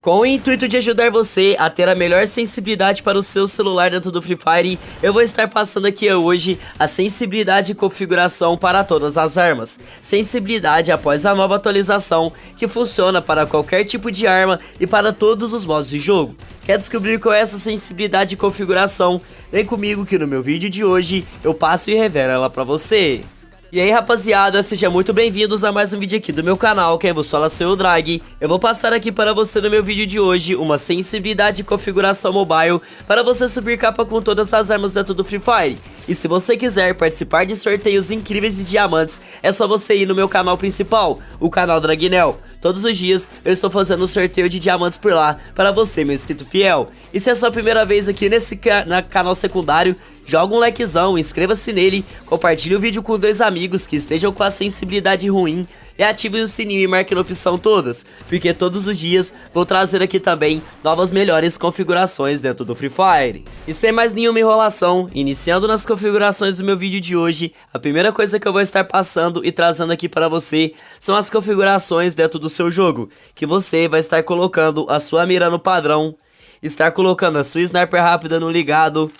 Com o intuito de ajudar você a ter a melhor sensibilidade para o seu celular dentro do Free Fire, eu vou estar passando aqui hoje a sensibilidade e configuração para todas as armas. Sensibilidade após a nova atualização, que funciona para qualquer tipo de arma e para todos os modos de jogo. Quer descobrir qual é essa sensibilidade e configuração? Vem comigo que no meu vídeo de hoje eu passo e revelo ela para você. E aí rapaziada, sejam muito bem-vindos a mais um vídeo aqui do meu canal, quem vos fala seu Drag. Eu vou passar aqui para você no meu vídeo de hoje uma sensibilidade e configuração mobile para você subir capa com todas as armas dentro do Free Fire. E se você quiser participar de sorteios incríveis de diamantes, é só você ir no meu canal principal, o canal Dragnel. Todos os dias eu estou fazendo um sorteio de diamantes por lá para você, meu inscrito fiel. E se é a sua primeira vez aqui nesse na canal secundário, joga um likezão, inscreva-se nele, compartilhe o vídeo com dois amigos que estejam com a sensibilidade ruim e ative o sininho e marque na opção todas, porque todos os dias vou trazer aqui também novas melhores configurações dentro do Free Fire. E sem mais nenhuma enrolação, iniciando nas configurações do meu vídeo de hoje, a primeira coisa que eu vou estar passando e trazendo aqui para você são as configurações dentro do seu jogo, que você vai estar colocando a sua mira no padrão, estar colocando a sua sniper rápida no ligado,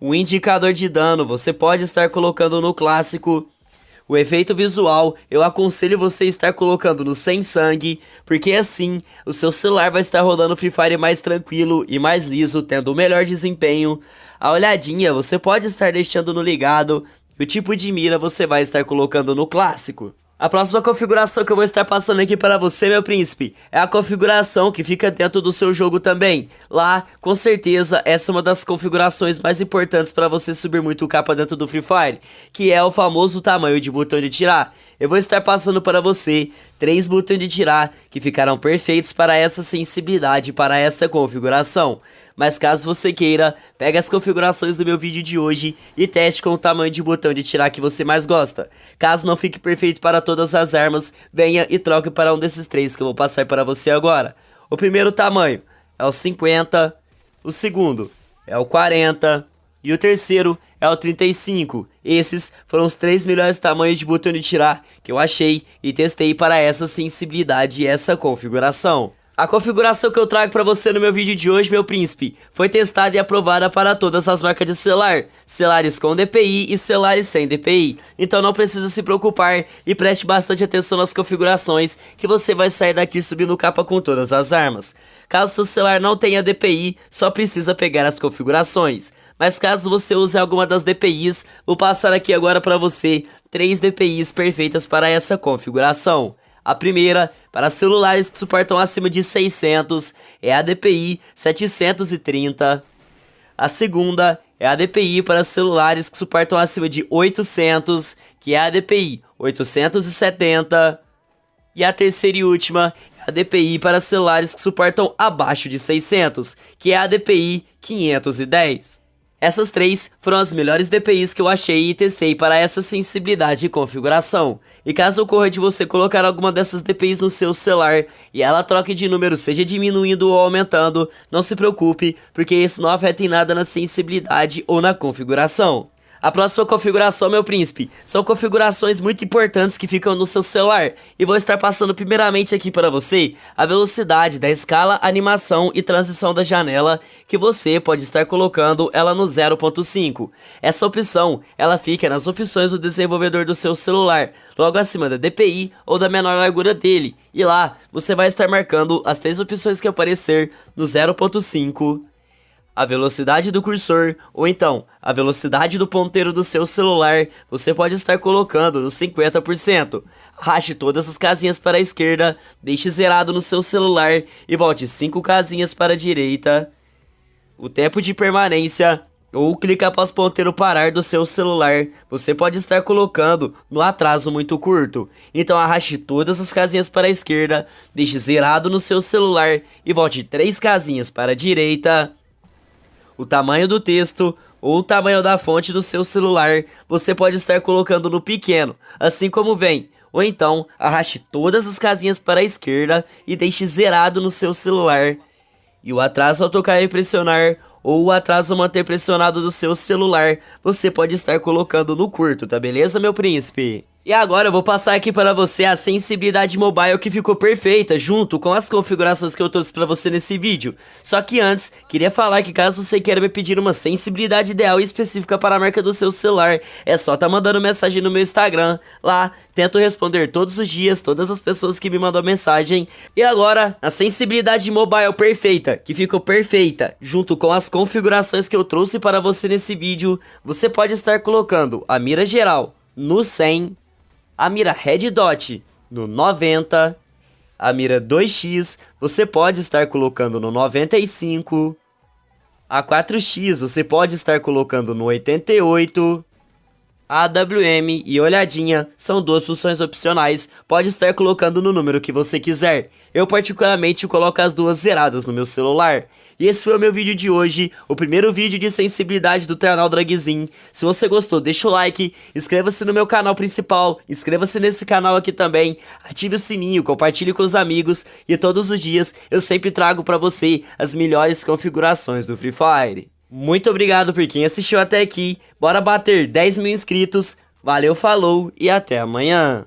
o indicador de dano você pode estar colocando no clássico o efeito visual eu aconselho você estar colocando no sem sangue, porque assim o seu celular vai estar rodando Free Fire mais tranquilo e mais liso, tendo o melhor desempenho. A olhadinha você pode estar deixando no ligado e o tipo de mira você vai estar colocando no clássico. A próxima configuração que eu vou estar passando aqui para você, meu príncipe, é a configuração que fica dentro do seu jogo também. Lá, com certeza, essa é uma das configurações mais importantes para você subir muito o capa dentro do Free Fire, que é o famoso tamanho de botão de tirar eu vou estar passando para você três botões de tirar que ficarão perfeitos para essa sensibilidade, para essa configuração. Mas caso você queira, pega as configurações do meu vídeo de hoje e teste com o tamanho de botão de tirar que você mais gosta. Caso não fique perfeito para todas as armas, venha e troque para um desses três que eu vou passar para você agora. O primeiro tamanho é o 50, o segundo é o 40 e o terceiro é o 35. Esses foram os três melhores tamanhos de botão de tirar que eu achei e testei para essa sensibilidade e essa configuração. A configuração que eu trago para você no meu vídeo de hoje, meu príncipe, foi testada e aprovada para todas as marcas de celular, celulares com DPI e celulares sem DPI. Então não precisa se preocupar e preste bastante atenção nas configurações que você vai sair daqui subindo capa com todas as armas. Caso seu celular não tenha DPI, só precisa pegar as configurações. Mas caso você use alguma das DPIs, vou passar aqui agora para você 3 DPIs perfeitas para essa configuração. A primeira, para celulares que suportam acima de 600, é a DPI 730. A segunda é a DPI para celulares que suportam acima de 800, que é a DPI 870. E a terceira e última é a DPI para celulares que suportam abaixo de 600, que é a DPI 510. Essas três foram as melhores DPIs que eu achei e testei para essa sensibilidade e configuração. E caso ocorra de você colocar alguma dessas DPIs no seu celular e ela troque de número, seja diminuindo ou aumentando, não se preocupe, porque isso não afeta em nada na sensibilidade ou na configuração. A próxima configuração, meu príncipe, são configurações muito importantes que ficam no seu celular e vou estar passando primeiramente aqui para você a velocidade da escala, animação e transição da janela que você pode estar colocando ela no 0.5. Essa opção, ela fica nas opções do desenvolvedor do seu celular, logo acima da DPI ou da menor largura dele e lá você vai estar marcando as três opções que aparecer no 0.5 a velocidade do cursor ou então a velocidade do ponteiro do seu celular, você pode estar colocando nos 50%. Rache todas as casinhas para a esquerda, deixe zerado no seu celular e volte 5 casinhas para a direita. O tempo de permanência ou clica após o ponteiro parar do seu celular, você pode estar colocando no atraso muito curto. Então arraste todas as casinhas para a esquerda, deixe zerado no seu celular e volte 3 casinhas para a direita o tamanho do texto ou o tamanho da fonte do seu celular, você pode estar colocando no pequeno, assim como vem. Ou então, arraste todas as casinhas para a esquerda e deixe zerado no seu celular. E o atraso ao tocar e pressionar, ou o atraso ao manter pressionado do seu celular, você pode estar colocando no curto, tá beleza, meu príncipe? E agora eu vou passar aqui para você a sensibilidade mobile que ficou perfeita junto com as configurações que eu trouxe para você nesse vídeo. Só que antes, queria falar que caso você queira me pedir uma sensibilidade ideal e específica para a marca do seu celular, é só tá mandando mensagem no meu Instagram. Lá, tento responder todos os dias todas as pessoas que me mandam mensagem. E agora, a sensibilidade mobile perfeita, que ficou perfeita, junto com as configurações que eu trouxe para você nesse vídeo, você pode estar colocando a mira geral no 100 a mira Red Dot no 90, a mira 2x você pode estar colocando no 95, a 4x você pode estar colocando no 88, AWM e olhadinha são duas funções opcionais, pode estar colocando no número que você quiser. Eu particularmente coloco as duas zeradas no meu celular. E esse foi o meu vídeo de hoje, o primeiro vídeo de sensibilidade do canal Dragzin. Se você gostou, deixa o like, inscreva-se no meu canal principal, inscreva-se nesse canal aqui também, ative o sininho, compartilhe com os amigos e todos os dias eu sempre trago para você as melhores configurações do Free Fire. Muito obrigado por quem assistiu até aqui. Bora bater 10 mil inscritos. Valeu, falou e até amanhã.